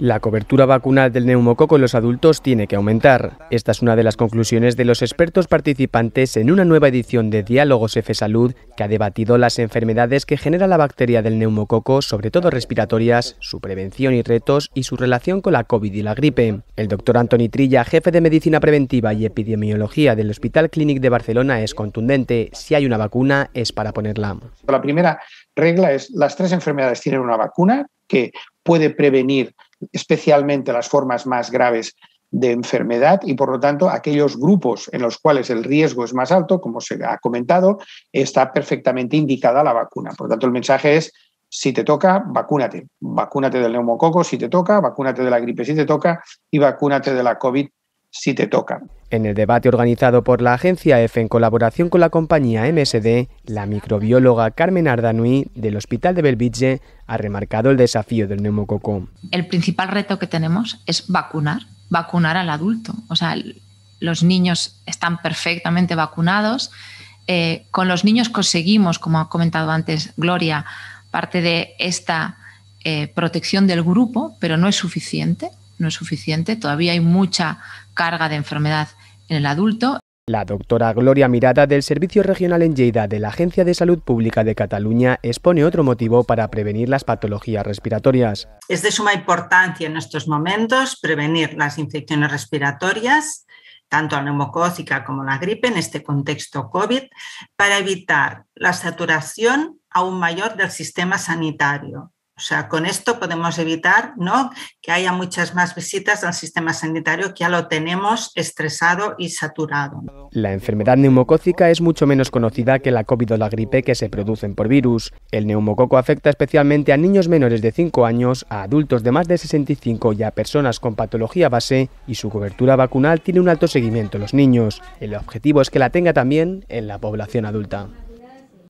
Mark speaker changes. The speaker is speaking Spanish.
Speaker 1: La cobertura vacunal del neumococo en los adultos tiene que aumentar. Esta es una de las conclusiones de los expertos participantes en una nueva edición de Diálogos F Salud que ha debatido las enfermedades que genera la bacteria del neumococo, sobre todo respiratorias, su prevención y retos y su relación con la COVID y la gripe. El doctor Antoni Trilla, jefe de Medicina Preventiva y Epidemiología del Hospital Clínic de Barcelona, es contundente. Si hay una vacuna, es para ponerla.
Speaker 2: La primera regla es las tres enfermedades tienen una vacuna que puede prevenir especialmente las formas más graves de enfermedad y por lo tanto aquellos grupos en los cuales el riesgo es más alto, como se ha comentado, está perfectamente indicada la vacuna. Por lo tanto, el mensaje es, si te toca, vacúnate. Vacúnate del neumococo si te toca, vacúnate de la gripe si te toca y vacúnate de la COVID si te toca.
Speaker 1: En el debate organizado por la agencia EFE en colaboración con la compañía MSD, la microbióloga Carmen Ardanui del Hospital de Belvige ha remarcado el desafío del neumococo.
Speaker 3: El principal reto que tenemos es vacunar, vacunar al adulto. O sea, los niños están perfectamente vacunados. Eh, con los niños conseguimos, como ha comentado antes Gloria, parte de esta eh, protección del grupo, pero no es suficiente no es suficiente. Todavía hay mucha carga de enfermedad el adulto,
Speaker 1: la doctora Gloria Mirada del Servicio Regional en Lleida de la Agencia de Salud Pública de Cataluña expone otro motivo para prevenir las patologías respiratorias.
Speaker 4: Es de suma importancia en estos momentos prevenir las infecciones respiratorias, tanto la neumocócica como la gripe en este contexto COVID, para evitar la saturación aún mayor del sistema sanitario o sea, con esto podemos evitar que haya muchas más visitas al sistema sanitario que ya lo tenemos estresado y saturado.
Speaker 1: La enfermedad neumocócica es mucho menos conocida que la COVID o la gripe que se producen por virus. El neumococo afecta especialmente a niños menores de 5 años, a adultos de más de 65 y a personas con patología base y su cobertura vacunal tiene un alto seguimiento en los niños. El objetivo es que la tenga también en la población adulta.